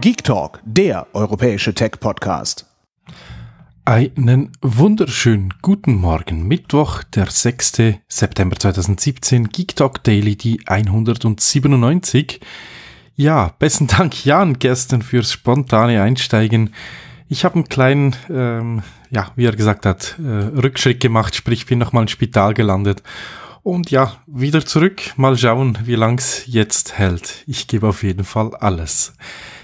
Geek Talk, der europäische Tech-Podcast. Einen wunderschönen guten Morgen. Mittwoch, der 6. September 2017, Geek Talk Daily, die 197. Ja, besten Dank Jan gestern fürs spontane Einsteigen. Ich habe einen kleinen, ähm, ja, wie er gesagt hat, äh, Rückschritt gemacht, sprich bin nochmal im Spital gelandet und ja, wieder zurück. Mal schauen, wie lang es jetzt hält. Ich gebe auf jeden Fall alles.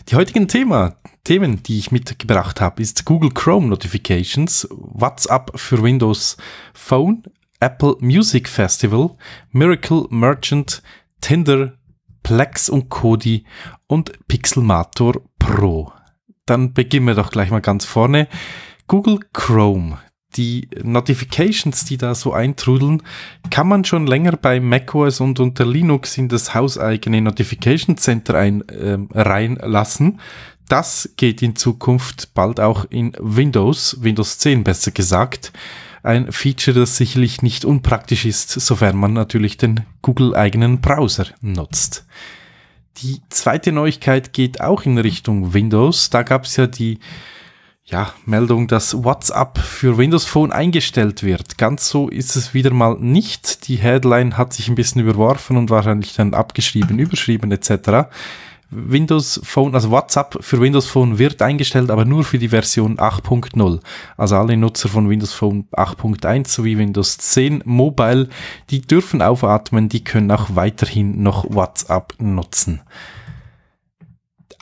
Die heutigen Thema, Themen, die ich mitgebracht habe, ist Google Chrome Notifications, WhatsApp für Windows Phone, Apple Music Festival, Miracle Merchant, Tinder, Plex und Kodi und Pixelmator Pro. Dann beginnen wir doch gleich mal ganz vorne. Google Chrome die Notifications, die da so eintrudeln, kann man schon länger bei macOS und unter Linux in das hauseigene Notification Center ein, ähm, reinlassen. Das geht in Zukunft bald auch in Windows, Windows 10 besser gesagt. Ein Feature, das sicherlich nicht unpraktisch ist, sofern man natürlich den Google-eigenen Browser nutzt. Die zweite Neuigkeit geht auch in Richtung Windows. Da gab es ja die ja, Meldung, dass WhatsApp für Windows Phone eingestellt wird. Ganz so ist es wieder mal nicht. Die Headline hat sich ein bisschen überworfen und wahrscheinlich dann abgeschrieben, überschrieben etc. Windows Phone, also WhatsApp für Windows Phone wird eingestellt, aber nur für die Version 8.0. Also alle Nutzer von Windows Phone 8.1 sowie Windows 10 Mobile, die dürfen aufatmen, die können auch weiterhin noch WhatsApp nutzen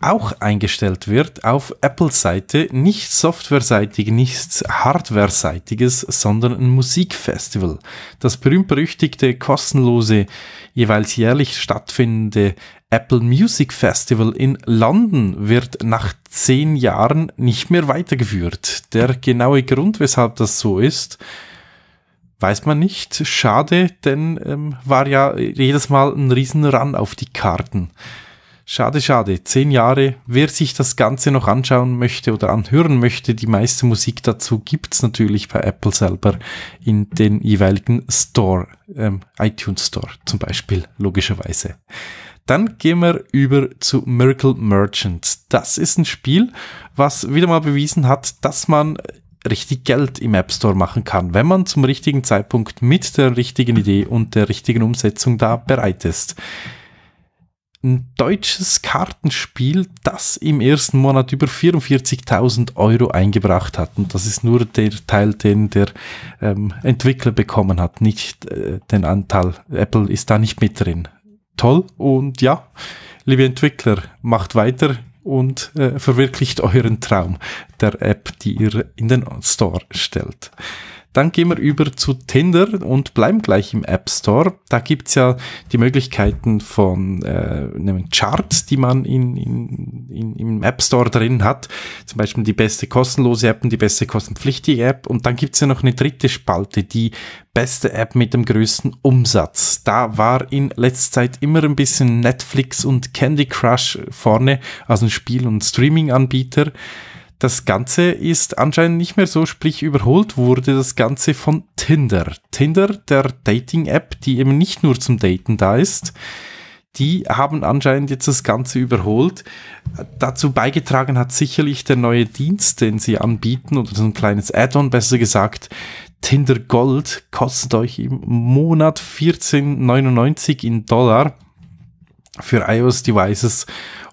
auch eingestellt wird auf Apple-Seite, nicht softwareseitig, nichts Hardware-seitiges, sondern ein Musikfestival. Das berühmt-berüchtigte, kostenlose, jeweils jährlich stattfindende Apple Music Festival in London wird nach zehn Jahren nicht mehr weitergeführt. Der genaue Grund, weshalb das so ist, weiß man nicht. Schade, denn ähm, war ja jedes Mal ein Riesenrun auf die Karten. Schade, schade. Zehn Jahre. Wer sich das Ganze noch anschauen möchte oder anhören möchte, die meiste Musik dazu gibt's natürlich bei Apple selber in den jeweiligen Store, ähm, iTunes Store zum Beispiel, logischerweise. Dann gehen wir über zu Miracle Merchant. Das ist ein Spiel, was wieder mal bewiesen hat, dass man richtig Geld im App Store machen kann, wenn man zum richtigen Zeitpunkt mit der richtigen Idee und der richtigen Umsetzung da bereit ist ein deutsches Kartenspiel, das im ersten Monat über 44.000 Euro eingebracht hat. Und das ist nur der Teil, den der ähm, Entwickler bekommen hat, nicht äh, den Anteil. Apple ist da nicht mit drin. Toll. Und ja, liebe Entwickler, macht weiter und äh, verwirklicht euren Traum der App, die ihr in den Store stellt. Dann gehen wir über zu Tinder und bleiben gleich im App Store. Da gibt's ja die Möglichkeiten von äh, einem Chart, die man in, in, in, im App Store drin hat. Zum Beispiel die beste kostenlose App und die beste kostenpflichtige App. Und dann gibt's ja noch eine dritte Spalte, die beste App mit dem größten Umsatz. Da war in letzter Zeit immer ein bisschen Netflix und Candy Crush vorne, also ein Spiel- und Streaming-Anbieter das Ganze ist anscheinend nicht mehr so, sprich überholt wurde das Ganze von Tinder. Tinder, der Dating-App, die eben nicht nur zum Daten da ist, die haben anscheinend jetzt das Ganze überholt. Dazu beigetragen hat sicherlich der neue Dienst, den sie anbieten, oder so ein kleines Add-on besser gesagt. Tinder Gold kostet euch im Monat 14,99 in Dollar für iOS-Devices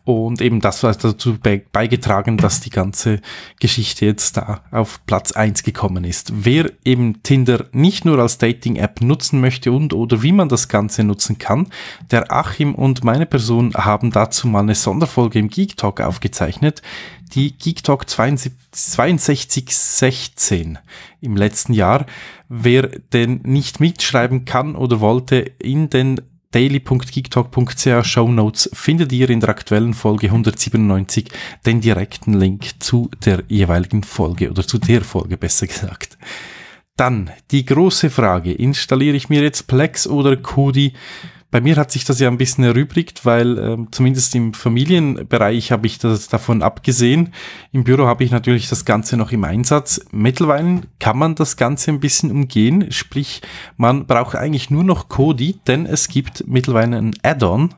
und eben das hat dazu beigetragen, dass die ganze Geschichte jetzt da auf Platz eins gekommen ist. Wer eben Tinder nicht nur als Dating-App nutzen möchte und oder wie man das Ganze nutzen kann, der Achim und meine Person haben dazu mal eine Sonderfolge im Geek Talk aufgezeichnet, die Geek Talk 6216 im letzten Jahr. Wer denn nicht mitschreiben kann oder wollte in den daily.geektalk.ch Show Notes findet ihr in der aktuellen Folge 197 den direkten Link zu der jeweiligen Folge oder zu der Folge besser gesagt. Dann die große Frage, installiere ich mir jetzt Plex oder Kodi? Bei mir hat sich das ja ein bisschen erübrigt, weil ähm, zumindest im Familienbereich habe ich das davon abgesehen. Im Büro habe ich natürlich das Ganze noch im Einsatz. Mittlerweile kann man das Ganze ein bisschen umgehen, sprich man braucht eigentlich nur noch Kodi, denn es gibt mittlerweile ein Add-on,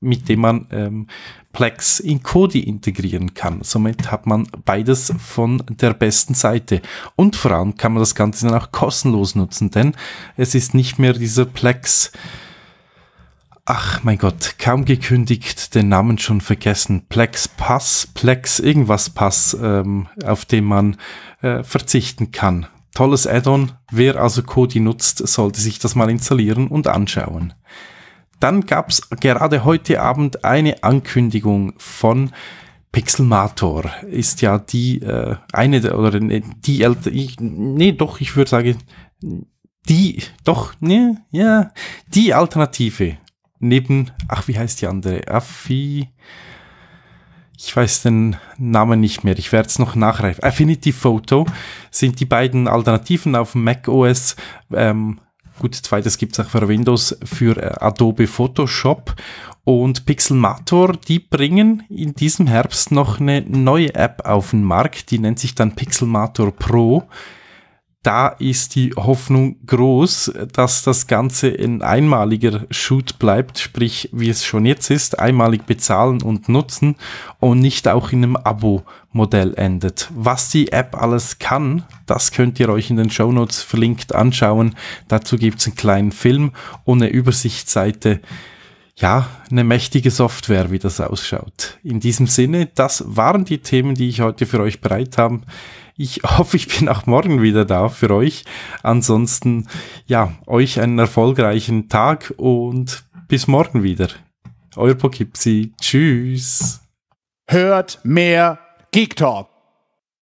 mit dem man ähm, Plex in Kodi integrieren kann. Somit hat man beides von der besten Seite. Und vor allem kann man das Ganze dann auch kostenlos nutzen, denn es ist nicht mehr dieser Plex ach mein Gott, kaum gekündigt, den Namen schon vergessen. Plex Pass, Plex irgendwas Pass, ähm, auf den man äh, verzichten kann. Tolles Add-on. Wer also Kodi nutzt, sollte sich das mal installieren und anschauen. Dann gab es gerade heute Abend eine Ankündigung von Pixelmator. Ist ja die äh, eine der, oder die, die nee, doch, ich würde sagen, die, doch, ne, ja, die Alternative neben, ach, wie heißt die andere? Affi. Ich weiß den Namen nicht mehr. Ich werde es noch nachreifen. Affinity Photo sind die beiden Alternativen auf Mac OS. Ähm, gut, zweites gibt es auch für Windows für äh, Adobe Photoshop. Und Pixelmator, die bringen in diesem Herbst noch eine neue App auf den Markt. Die nennt sich dann Pixelmator Pro da ist die Hoffnung groß, dass das Ganze ein einmaliger Shoot bleibt, sprich, wie es schon jetzt ist, einmalig bezahlen und nutzen und nicht auch in einem Abo-Modell endet. Was die App alles kann, das könnt ihr euch in den Show Notes verlinkt anschauen. Dazu gibt's einen kleinen Film und eine Übersichtsseite. Ja, eine mächtige Software, wie das ausschaut. In diesem Sinne, das waren die Themen, die ich heute für euch bereit habe. Ich hoffe, ich bin auch morgen wieder da für euch. Ansonsten, ja, euch einen erfolgreichen Tag und bis morgen wieder. Euer Pokipsi. Tschüss. Hört mehr Geek Talk.